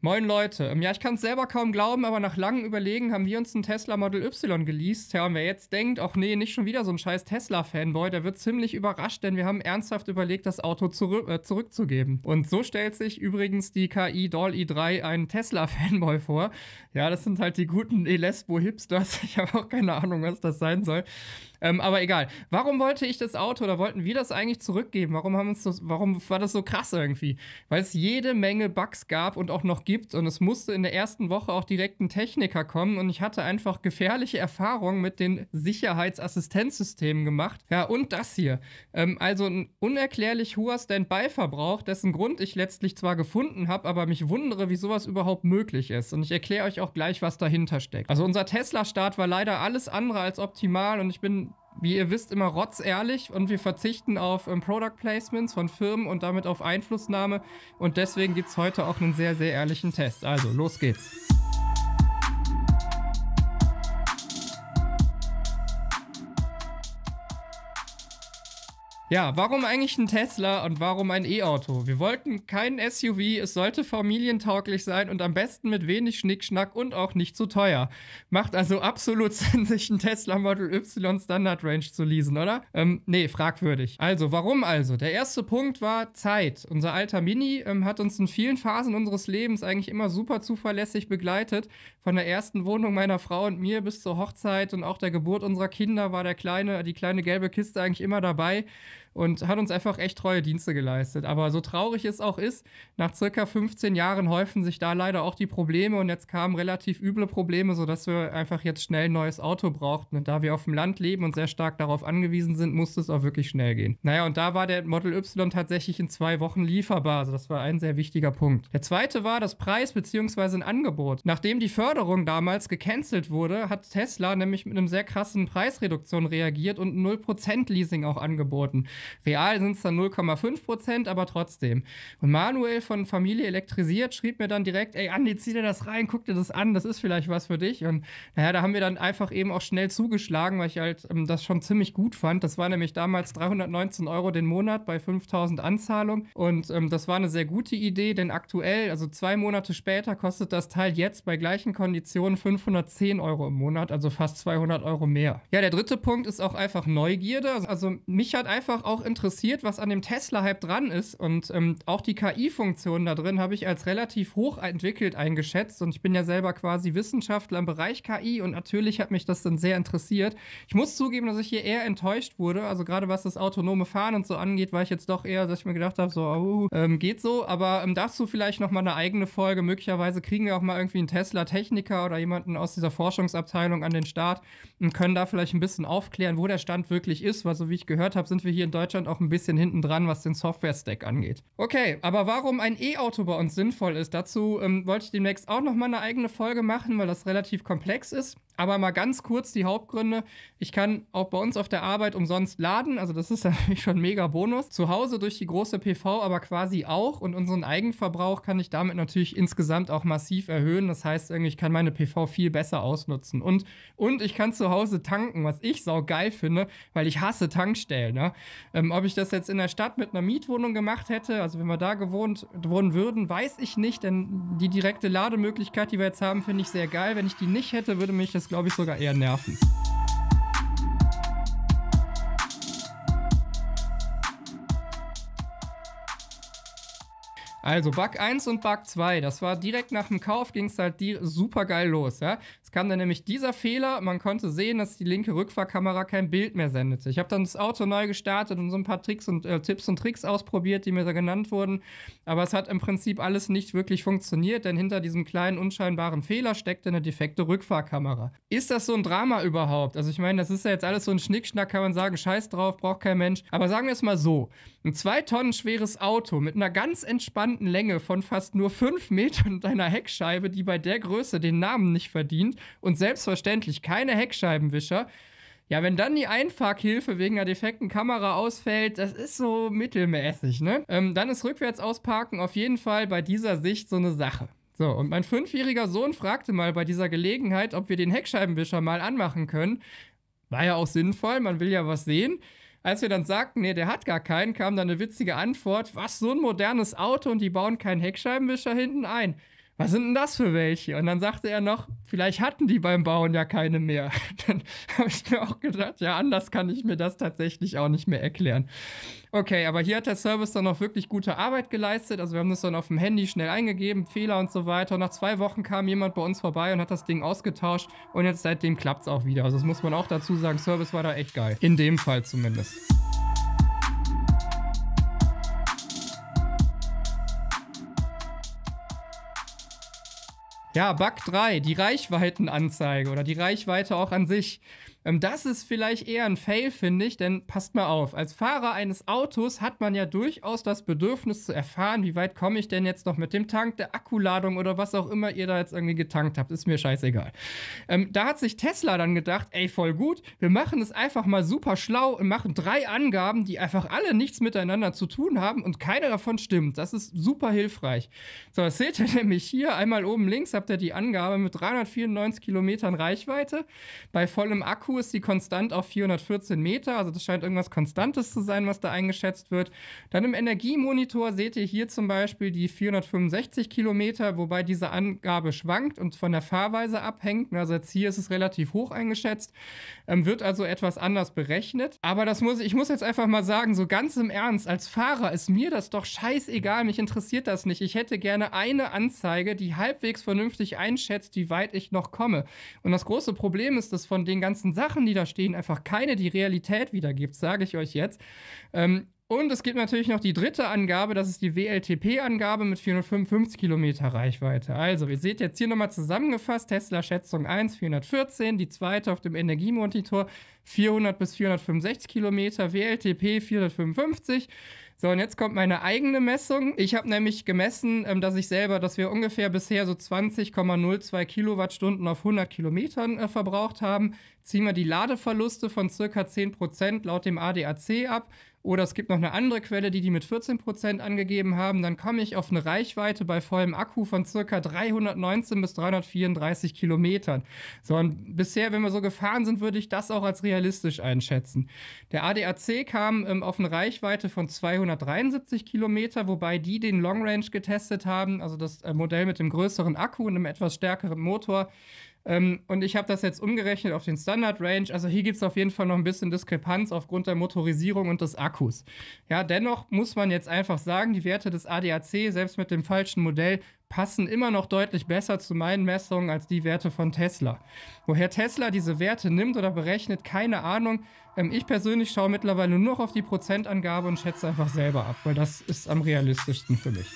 Moin Leute, ähm, ja, ich kann es selber kaum glauben, aber nach langem Überlegen haben wir uns einen Tesla Model Y geleast. Ja, und wer jetzt denkt, ach nee, nicht schon wieder so ein scheiß Tesla-Fanboy, der wird ziemlich überrascht, denn wir haben ernsthaft überlegt, das Auto zurück, äh, zurückzugeben. Und so stellt sich übrigens die KI Doll i3 einen Tesla-Fanboy vor. Ja, das sind halt die guten Elesbo-Hipsters. Ich habe auch keine Ahnung, was das sein soll. Ähm, aber egal. Warum wollte ich das Auto oder wollten wir das eigentlich zurückgeben? Warum haben uns das, warum war das so krass irgendwie? Weil es jede Menge Bugs gab und auch noch gibt und es musste in der ersten Woche auch direkt ein Techniker kommen und ich hatte einfach gefährliche Erfahrungen mit den Sicherheitsassistenzsystemen gemacht. Ja, und das hier. Ähm, also ein unerklärlich hoher Standby-Verbrauch, dessen Grund ich letztlich zwar gefunden habe, aber mich wundere, wie sowas überhaupt möglich ist. Und ich erkläre euch auch gleich, was dahinter steckt. Also unser Tesla-Start war leider alles andere als optimal und ich bin wie ihr wisst, immer rotzehrlich und wir verzichten auf ähm, Product Placements von Firmen und damit auf Einflussnahme. Und deswegen gibt es heute auch einen sehr, sehr ehrlichen Test. Also, los geht's. Ja, warum eigentlich ein Tesla und warum ein E-Auto? Wir wollten kein SUV, es sollte familientauglich sein und am besten mit wenig Schnickschnack und auch nicht zu teuer. Macht also absolut Sinn, sich ein Tesla Model Y Standard Range zu leasen, oder? Ähm, nee, fragwürdig. Also, warum also? Der erste Punkt war Zeit. Unser alter Mini ähm, hat uns in vielen Phasen unseres Lebens eigentlich immer super zuverlässig begleitet. Von der ersten Wohnung meiner Frau und mir bis zur Hochzeit und auch der Geburt unserer Kinder war der kleine, die kleine gelbe Kiste eigentlich immer dabei und hat uns einfach echt treue Dienste geleistet. Aber so traurig es auch ist, nach circa 15 Jahren häufen sich da leider auch die Probleme und jetzt kamen relativ üble Probleme, sodass wir einfach jetzt schnell ein neues Auto brauchten. Und da wir auf dem Land leben und sehr stark darauf angewiesen sind, musste es auch wirklich schnell gehen. Naja, und da war der Model Y tatsächlich in zwei Wochen lieferbar. Also das war ein sehr wichtiger Punkt. Der zweite war das Preis bzw. ein Angebot. Nachdem die Förderung damals gecancelt wurde, hat Tesla nämlich mit einem sehr krassen Preisreduktion reagiert und 0% Leasing auch angeboten. Real sind es dann 0,5 aber trotzdem. Und Manuel von Familie elektrisiert schrieb mir dann direkt, ey Andi, zieh dir das rein, guck dir das an, das ist vielleicht was für dich. Und naja, da haben wir dann einfach eben auch schnell zugeschlagen, weil ich halt ähm, das schon ziemlich gut fand. Das war nämlich damals 319 Euro den Monat bei 5000 Anzahlung. Und ähm, das war eine sehr gute Idee, denn aktuell, also zwei Monate später, kostet das Teil jetzt bei gleichen Konditionen 510 Euro im Monat, also fast 200 Euro mehr. Ja, der dritte Punkt ist auch einfach Neugierde. Also mich hat einfach auch auch interessiert, was an dem Tesla-Hype dran ist. Und ähm, auch die KI-Funktion da drin habe ich als relativ hoch entwickelt eingeschätzt. Und ich bin ja selber quasi Wissenschaftler im Bereich KI und natürlich hat mich das dann sehr interessiert. Ich muss zugeben, dass ich hier eher enttäuscht wurde. Also gerade was das autonome Fahren und so angeht, war ich jetzt doch eher, dass ich mir gedacht habe, so, oh, ähm, geht so. Aber ähm, dazu vielleicht nochmal eine eigene Folge. Möglicherweise kriegen wir auch mal irgendwie einen Tesla-Techniker oder jemanden aus dieser Forschungsabteilung an den Start und können da vielleicht ein bisschen aufklären, wo der Stand wirklich ist. Weil so wie ich gehört habe, sind wir hier in Deutschland Deutschland auch ein bisschen hinten dran, was den Software-Stack angeht. Okay, aber warum ein E-Auto bei uns sinnvoll ist, dazu ähm, wollte ich demnächst auch nochmal eine eigene Folge machen, weil das relativ komplex ist. Aber mal ganz kurz die Hauptgründe. Ich kann auch bei uns auf der Arbeit umsonst laden. Also das ist natürlich schon mega Bonus. Zu Hause durch die große PV aber quasi auch. Und unseren Eigenverbrauch kann ich damit natürlich insgesamt auch massiv erhöhen. Das heißt, ich kann meine PV viel besser ausnutzen. Und, und ich kann zu Hause tanken, was ich sau geil finde, weil ich hasse Tankstellen. Ne? Ähm, ob ich das jetzt in der Stadt mit einer Mietwohnung gemacht hätte, also wenn wir da gewohnt wohnen würden, weiß ich nicht. Denn die direkte Lademöglichkeit, die wir jetzt haben, finde ich sehr geil. Wenn ich die nicht hätte, würde mich das glaube ich, sogar eher nerven. Also Bug 1 und Bug 2, das war direkt nach dem Kauf, ging es halt super geil los. Ja? Es kam dann nämlich dieser Fehler, man konnte sehen, dass die linke Rückfahrkamera kein Bild mehr sendete. Ich habe dann das Auto neu gestartet und so ein paar Tricks und äh, Tipps und Tricks ausprobiert, die mir da genannt wurden, aber es hat im Prinzip alles nicht wirklich funktioniert, denn hinter diesem kleinen unscheinbaren Fehler steckt eine defekte Rückfahrkamera. Ist das so ein Drama überhaupt? Also ich meine, das ist ja jetzt alles so ein Schnickschnack, kann man sagen, scheiß drauf, braucht kein Mensch, aber sagen wir es mal so, ein zwei Tonnen schweres Auto mit einer ganz entspannten Länge von fast nur fünf Metern und einer Heckscheibe, die bei der Größe den Namen nicht verdient, und selbstverständlich keine Heckscheibenwischer. Ja, wenn dann die Einfahrkhilfe wegen einer defekten Kamera ausfällt, das ist so mittelmäßig, ne? Ähm, dann ist rückwärts ausparken auf jeden Fall bei dieser Sicht so eine Sache. So, und mein fünfjähriger Sohn fragte mal bei dieser Gelegenheit, ob wir den Heckscheibenwischer mal anmachen können. War ja auch sinnvoll, man will ja was sehen. Als wir dann sagten, nee, der hat gar keinen, kam dann eine witzige Antwort, was so ein modernes Auto und die bauen keinen Heckscheibenwischer hinten ein was sind denn das für welche? Und dann sagte er noch, vielleicht hatten die beim Bauen ja keine mehr. Dann habe ich mir auch gedacht, ja, anders kann ich mir das tatsächlich auch nicht mehr erklären. Okay, aber hier hat der Service dann noch wirklich gute Arbeit geleistet. Also wir haben das dann auf dem Handy schnell eingegeben, Fehler und so weiter. Und nach zwei Wochen kam jemand bei uns vorbei und hat das Ding ausgetauscht. Und jetzt seitdem klappt es auch wieder. Also das muss man auch dazu sagen, Service war da echt geil. In dem Fall zumindest. Ja, Bug 3, die Reichweitenanzeige oder die Reichweite auch an sich. Ähm, das ist vielleicht eher ein Fail, finde ich, denn passt mal auf. Als Fahrer eines Autos hat man ja durchaus das Bedürfnis zu erfahren, wie weit komme ich denn jetzt noch mit dem Tank, der Akkuladung oder was auch immer ihr da jetzt irgendwie getankt habt. Ist mir scheißegal. Ähm, da hat sich Tesla dann gedacht, ey, voll gut, wir machen es einfach mal super schlau und machen drei Angaben, die einfach alle nichts miteinander zu tun haben und keine davon stimmt. Das ist super hilfreich. So, das seht ihr nämlich hier. Einmal oben links habt ihr die Angabe mit 394 Kilometern Reichweite bei vollem Akku ist sie konstant auf 414 Meter, also das scheint irgendwas Konstantes zu sein, was da eingeschätzt wird. Dann im Energiemonitor seht ihr hier zum Beispiel die 465 Kilometer, wobei diese Angabe schwankt und von der Fahrweise abhängt. Also jetzt hier ist es relativ hoch eingeschätzt, ähm, wird also etwas anders berechnet. Aber das muss ich muss jetzt einfach mal sagen, so ganz im Ernst, als Fahrer ist mir das doch scheißegal, mich interessiert das nicht. Ich hätte gerne eine Anzeige, die halbwegs vernünftig einschätzt, wie weit ich noch komme. Und das große Problem ist, dass von den ganzen Sachen Sachen, die da stehen, einfach keine die Realität wiedergibt, sage ich euch jetzt. Ähm, und es gibt natürlich noch die dritte Angabe, das ist die WLTP-Angabe mit 455 Kilometer Reichweite. Also, ihr seht jetzt hier nochmal zusammengefasst, Tesla Schätzung 1 414, die zweite auf dem Energiemonitor 400 bis 465 Kilometer, WLTP 455 so, und jetzt kommt meine eigene Messung. Ich habe nämlich gemessen, ähm, dass ich selber, dass wir ungefähr bisher so 20,02 Kilowattstunden auf 100 Kilometern äh, verbraucht haben. Ziehen wir die Ladeverluste von circa 10% Prozent laut dem ADAC ab oder es gibt noch eine andere Quelle, die die mit 14% angegeben haben. Dann komme ich auf eine Reichweite bei vollem Akku von ca. 319 bis 334 Kilometern. So, und bisher, wenn wir so gefahren sind, würde ich das auch als realistisch einschätzen. Der ADAC kam ähm, auf eine Reichweite von 273 Kilometer, wobei die den Long Range getestet haben, also das äh, Modell mit dem größeren Akku und einem etwas stärkeren Motor ähm, und ich habe das jetzt umgerechnet auf den Standard Range. Also hier gibt es auf jeden Fall noch ein bisschen Diskrepanz aufgrund der Motorisierung und des Akkus. Ja, dennoch muss man jetzt einfach sagen, die Werte des ADAC, selbst mit dem falschen Modell, passen immer noch deutlich besser zu meinen Messungen als die Werte von Tesla. Woher Tesla diese Werte nimmt oder berechnet, keine Ahnung. Ähm, ich persönlich schaue mittlerweile nur noch auf die Prozentangabe und schätze einfach selber ab, weil das ist am realistischsten für mich.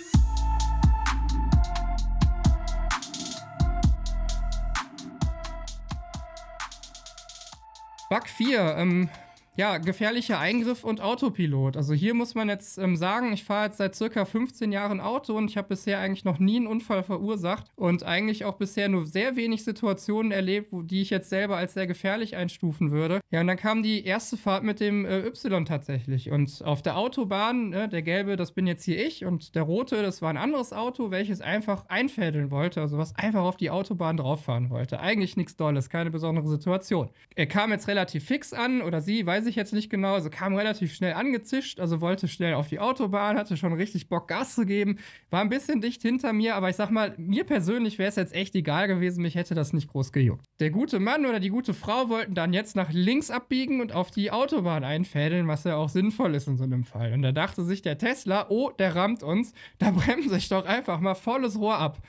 Bug 4, ähm, ja, gefährlicher Eingriff und Autopilot. Also hier muss man jetzt ähm, sagen, ich fahre jetzt seit circa 15 Jahren Auto und ich habe bisher eigentlich noch nie einen Unfall verursacht und eigentlich auch bisher nur sehr wenig Situationen erlebt, die ich jetzt selber als sehr gefährlich einstufen würde. Ja, und dann kam die erste Fahrt mit dem äh, Y tatsächlich und auf der Autobahn, ne, der gelbe, das bin jetzt hier ich und der rote, das war ein anderes Auto, welches einfach einfädeln wollte, also was einfach auf die Autobahn drauffahren wollte. Eigentlich nichts Dolles, keine besondere Situation. Er kam jetzt relativ fix an oder sie, weiß weiß ich jetzt nicht genau. Also kam relativ schnell angezischt, also wollte schnell auf die Autobahn, hatte schon richtig Bock, Gas zu geben. War ein bisschen dicht hinter mir, aber ich sag mal, mir persönlich wäre es jetzt echt egal gewesen, mich hätte das nicht groß gejuckt. Der gute Mann oder die gute Frau wollten dann jetzt nach links abbiegen und auf die Autobahn einfädeln, was ja auch sinnvoll ist in so einem Fall. Und da dachte sich der Tesla, oh, der rammt uns, da bremse ich doch einfach mal volles Rohr ab.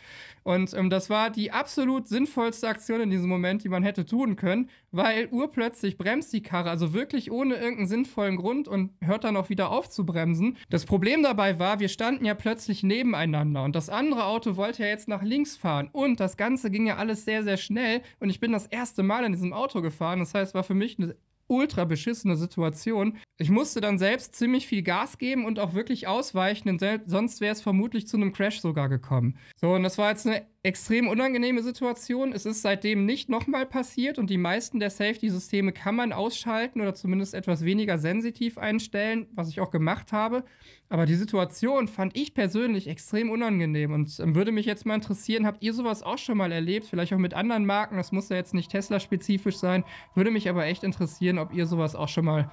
Und ähm, das war die absolut sinnvollste Aktion in diesem Moment, die man hätte tun können, weil urplötzlich bremst die Karre, also wirklich ohne irgendeinen sinnvollen Grund und hört dann auch wieder auf zu bremsen. Das Problem dabei war, wir standen ja plötzlich nebeneinander und das andere Auto wollte ja jetzt nach links fahren und das Ganze ging ja alles sehr, sehr schnell und ich bin das erste Mal in diesem Auto gefahren. Das heißt, war für mich eine ultra beschissene Situation. Ich musste dann selbst ziemlich viel Gas geben und auch wirklich ausweichen, denn sonst wäre es vermutlich zu einem Crash sogar gekommen. So, und das war jetzt eine extrem unangenehme Situation. Es ist seitdem nicht nochmal passiert und die meisten der Safety-Systeme kann man ausschalten oder zumindest etwas weniger sensitiv einstellen, was ich auch gemacht habe. Aber die Situation fand ich persönlich extrem unangenehm und ähm, würde mich jetzt mal interessieren, habt ihr sowas auch schon mal erlebt? Vielleicht auch mit anderen Marken, das muss ja jetzt nicht Tesla-spezifisch sein. Würde mich aber echt interessieren, ob ihr sowas auch schon mal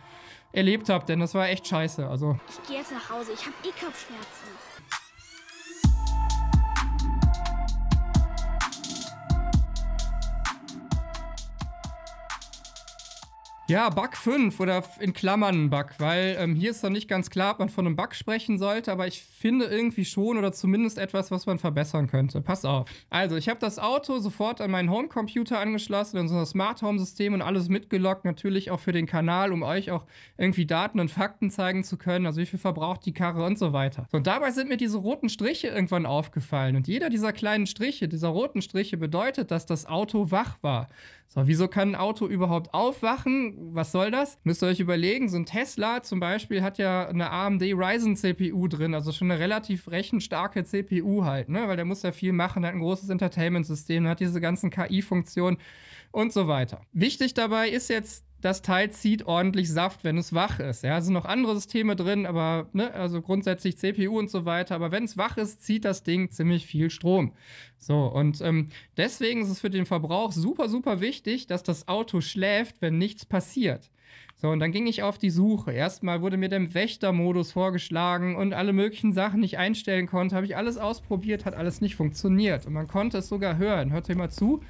erlebt habt, denn das war echt scheiße. Also. Ich gehe jetzt nach Hause, ich habe eh Kopfschmerzen. Ja, Bug 5 oder in Klammern ein Bug, weil ähm, hier ist noch nicht ganz klar, ob man von einem Bug sprechen sollte, aber ich finde irgendwie schon oder zumindest etwas, was man verbessern könnte. Pass auf. Also, ich habe das Auto sofort an meinen Homecomputer angeschlossen, an unser Smart Home System und alles mitgelockt, natürlich auch für den Kanal, um euch auch irgendwie Daten und Fakten zeigen zu können, also wie viel verbraucht die Karre und so weiter. So, und dabei sind mir diese roten Striche irgendwann aufgefallen und jeder dieser kleinen Striche, dieser roten Striche bedeutet, dass das Auto wach war. So, wieso kann ein Auto überhaupt aufwachen? Was soll das? Müsst ihr euch überlegen, so ein Tesla zum Beispiel hat ja eine AMD Ryzen CPU drin, also schon eine relativ rechenstarke CPU halt, ne? Weil der muss ja viel machen, hat ein großes Entertainment-System, hat diese ganzen KI-Funktionen und so weiter. Wichtig dabei ist jetzt das Teil zieht ordentlich Saft, wenn es wach ist. Ja, es sind noch andere Systeme drin, aber ne, also grundsätzlich CPU und so weiter. Aber wenn es wach ist, zieht das Ding ziemlich viel Strom. So, und ähm, deswegen ist es für den Verbrauch super, super wichtig, dass das Auto schläft, wenn nichts passiert. So, und dann ging ich auf die Suche. Erstmal wurde mir der Wächtermodus vorgeschlagen und alle möglichen Sachen, die ich einstellen konnte, habe ich alles ausprobiert, hat alles nicht funktioniert. Und man konnte es sogar hören. Hört ihr mal zu.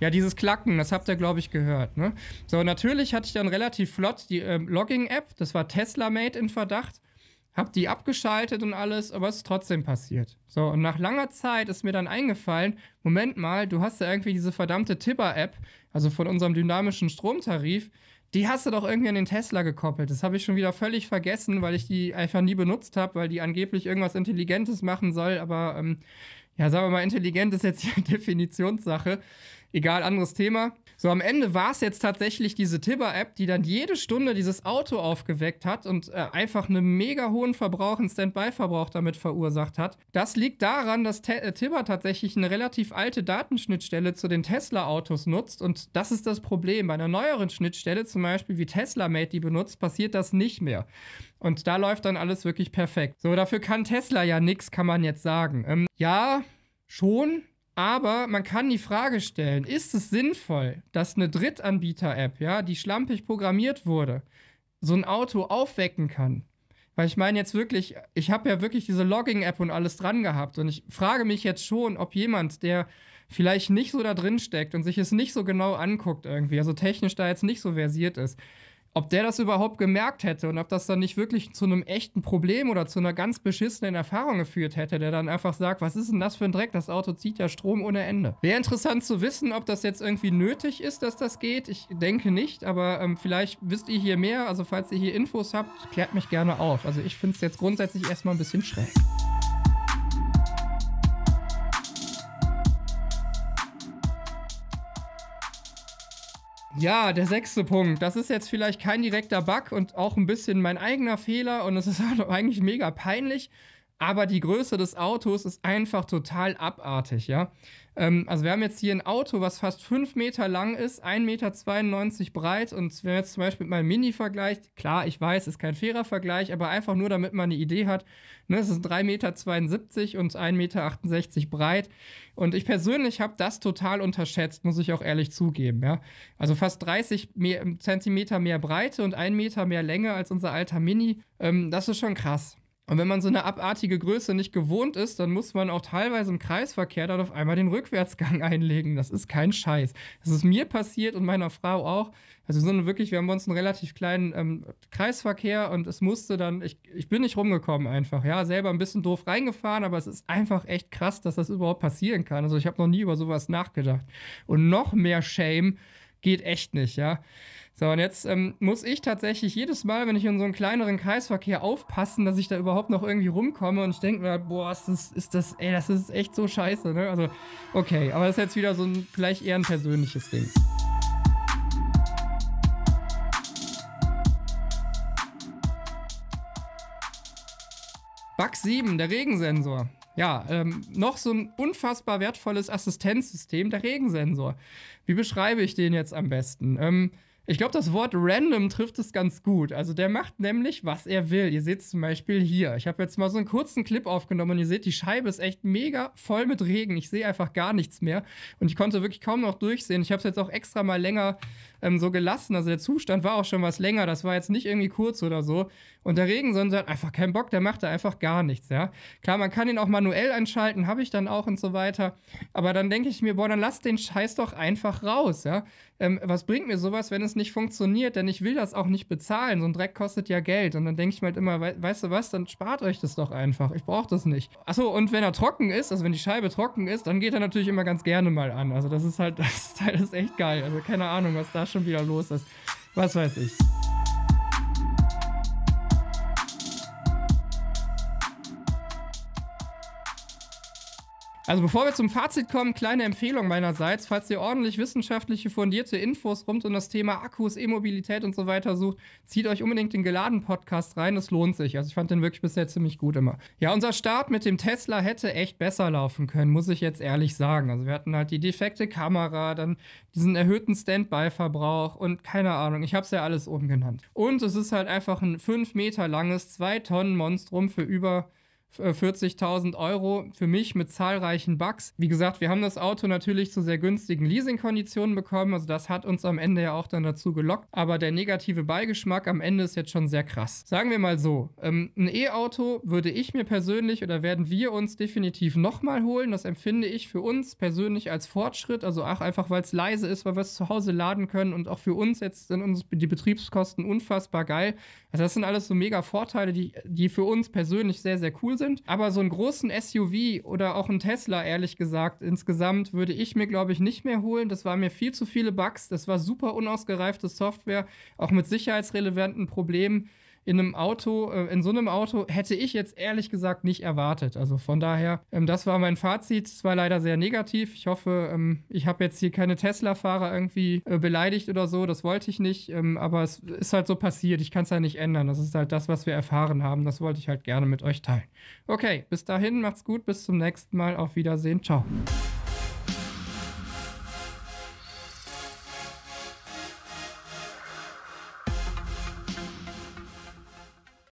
Ja, dieses Klacken, das habt ihr, glaube ich, gehört. Ne? So, natürlich hatte ich dann relativ flott die äh, Logging-App, das war Tesla Made in Verdacht. Hab die abgeschaltet und alles, aber es ist trotzdem passiert. So, und nach langer Zeit ist mir dann eingefallen, Moment mal, du hast ja irgendwie diese verdammte Tipper-App, also von unserem dynamischen Stromtarif, die hast du doch irgendwie an den Tesla gekoppelt. Das habe ich schon wieder völlig vergessen, weil ich die einfach nie benutzt habe, weil die angeblich irgendwas Intelligentes machen soll, aber ähm, ja, sagen wir mal, intelligent ist jetzt die Definitionssache. Egal, anderes Thema. So, am Ende war es jetzt tatsächlich diese Tibber-App, die dann jede Stunde dieses Auto aufgeweckt hat und äh, einfach einen mega hohen Verbrauch, einen Standby-Verbrauch damit verursacht hat. Das liegt daran, dass äh, Tibber tatsächlich eine relativ alte Datenschnittstelle zu den Tesla-Autos nutzt und das ist das Problem. Bei einer neueren Schnittstelle, zum Beispiel wie Tesla Made die benutzt, passiert das nicht mehr. Und da läuft dann alles wirklich perfekt. So, dafür kann Tesla ja nichts, kann man jetzt sagen. Ähm, ja, schon, aber man kann die Frage stellen, ist es sinnvoll, dass eine Drittanbieter-App, ja, die schlampig programmiert wurde, so ein Auto aufwecken kann? Weil ich meine jetzt wirklich, ich habe ja wirklich diese Logging-App und alles dran gehabt. Und ich frage mich jetzt schon, ob jemand, der vielleicht nicht so da drin steckt und sich es nicht so genau anguckt irgendwie, also technisch da jetzt nicht so versiert ist, ob der das überhaupt gemerkt hätte und ob das dann nicht wirklich zu einem echten Problem oder zu einer ganz beschissenen Erfahrung geführt hätte, der dann einfach sagt, was ist denn das für ein Dreck, das Auto zieht ja Strom ohne Ende. Wäre interessant zu wissen, ob das jetzt irgendwie nötig ist, dass das geht. Ich denke nicht, aber ähm, vielleicht wisst ihr hier mehr. Also falls ihr hier Infos habt, klärt mich gerne auf. Also ich finde es jetzt grundsätzlich erstmal ein bisschen schräg. Ja, der sechste Punkt. Das ist jetzt vielleicht kein direkter Bug und auch ein bisschen mein eigener Fehler und es ist eigentlich mega peinlich aber die Größe des Autos ist einfach total abartig, ja. Ähm, also wir haben jetzt hier ein Auto, was fast 5 Meter lang ist, 1,92 Meter breit und wenn man jetzt zum Beispiel mit meinem Mini vergleicht, klar, ich weiß, ist kein fairer Vergleich, aber einfach nur, damit man eine Idee hat, ne, es ist 3,72 Meter und 1,68 Meter breit und ich persönlich habe das total unterschätzt, muss ich auch ehrlich zugeben, ja. Also fast 30 Me Zentimeter mehr Breite und 1 Meter mehr Länge als unser alter Mini, ähm, das ist schon krass. Und wenn man so eine abartige Größe nicht gewohnt ist, dann muss man auch teilweise im Kreisverkehr dann auf einmal den Rückwärtsgang einlegen. Das ist kein Scheiß. Das ist mir passiert und meiner Frau auch. Also wir sind wirklich, wir haben uns einen relativ kleinen ähm, Kreisverkehr und es musste dann, ich, ich bin nicht rumgekommen einfach. Ja, selber ein bisschen doof reingefahren, aber es ist einfach echt krass, dass das überhaupt passieren kann. Also ich habe noch nie über sowas nachgedacht. Und noch mehr Shame geht echt nicht, ja. So, und jetzt ähm, muss ich tatsächlich jedes Mal, wenn ich in so einen kleineren Kreisverkehr aufpassen, dass ich da überhaupt noch irgendwie rumkomme und ich denke mir, boah, ist das, ist das, ey, das ist echt so scheiße, ne? Also, okay, aber das ist jetzt wieder so ein, vielleicht eher ein persönliches Ding. Bug 7, der Regensensor. Ja, ähm, noch so ein unfassbar wertvolles Assistenzsystem, der Regensensor. Wie beschreibe ich den jetzt am besten? Ähm, ich glaube, das Wort random trifft es ganz gut. Also der macht nämlich, was er will. Ihr seht es zum Beispiel hier. Ich habe jetzt mal so einen kurzen Clip aufgenommen und ihr seht, die Scheibe ist echt mega voll mit Regen. Ich sehe einfach gar nichts mehr. Und ich konnte wirklich kaum noch durchsehen. Ich habe es jetzt auch extra mal länger ähm, so gelassen. Also der Zustand war auch schon was länger, das war jetzt nicht irgendwie kurz oder so. Und der Regensensor hat einfach keinen Bock, der macht da einfach gar nichts, ja. Klar, man kann ihn auch manuell einschalten, habe ich dann auch und so weiter. Aber dann denke ich mir, boah, dann lass den Scheiß doch einfach raus, ja. Ähm, was bringt mir sowas, wenn es nicht funktioniert? Denn ich will das auch nicht bezahlen. So ein Dreck kostet ja Geld. Und dann denke ich mir halt immer, we weißt du was, dann spart euch das doch einfach. Ich brauche das nicht. Achso, und wenn er trocken ist, also wenn die Scheibe trocken ist, dann geht er natürlich immer ganz gerne mal an. Also das ist halt, das Teil ist echt geil. Also keine Ahnung, was da schon wieder los ist. Was weiß ich. Also bevor wir zum Fazit kommen, kleine Empfehlung meinerseits, falls ihr ordentlich wissenschaftliche, fundierte Infos rund um das Thema Akkus, E-Mobilität und so weiter sucht, zieht euch unbedingt den geladen Podcast rein, das lohnt sich. Also ich fand den wirklich bisher ziemlich gut immer. Ja, unser Start mit dem Tesla hätte echt besser laufen können, muss ich jetzt ehrlich sagen. Also wir hatten halt die defekte Kamera, dann diesen erhöhten Standby-Verbrauch und keine Ahnung, ich hab's ja alles oben genannt. Und es ist halt einfach ein 5 Meter langes, 2 Tonnen Monstrum für über 40.000 äh, Euro für mich mit zahlreichen Bugs. Wie gesagt, wir haben das Auto natürlich zu sehr günstigen Leasingkonditionen bekommen, also das hat uns am Ende ja auch dann dazu gelockt, aber der negative Beigeschmack am Ende ist jetzt schon sehr krass. Sagen wir mal so, ähm, ein E-Auto würde ich mir persönlich oder werden wir uns definitiv nochmal holen, das empfinde ich für uns persönlich als Fortschritt, also ach, einfach weil es leise ist, weil wir es zu Hause laden können und auch für uns jetzt sind uns die Betriebskosten unfassbar geil. Also das sind alles so mega Vorteile, die, die für uns persönlich sehr, sehr cool sind sind. Aber so einen großen SUV oder auch einen Tesla, ehrlich gesagt, insgesamt würde ich mir, glaube ich, nicht mehr holen. Das war mir viel zu viele Bugs. Das war super unausgereifte Software, auch mit sicherheitsrelevanten Problemen in einem Auto, äh, in so einem Auto hätte ich jetzt ehrlich gesagt nicht erwartet. Also von daher, ähm, das war mein Fazit. Es war leider sehr negativ. Ich hoffe, ähm, ich habe jetzt hier keine Tesla-Fahrer irgendwie äh, beleidigt oder so. Das wollte ich nicht. Ähm, aber es ist halt so passiert. Ich kann es halt nicht ändern. Das ist halt das, was wir erfahren haben. Das wollte ich halt gerne mit euch teilen. Okay, bis dahin, macht's gut. Bis zum nächsten Mal. Auf Wiedersehen. Ciao.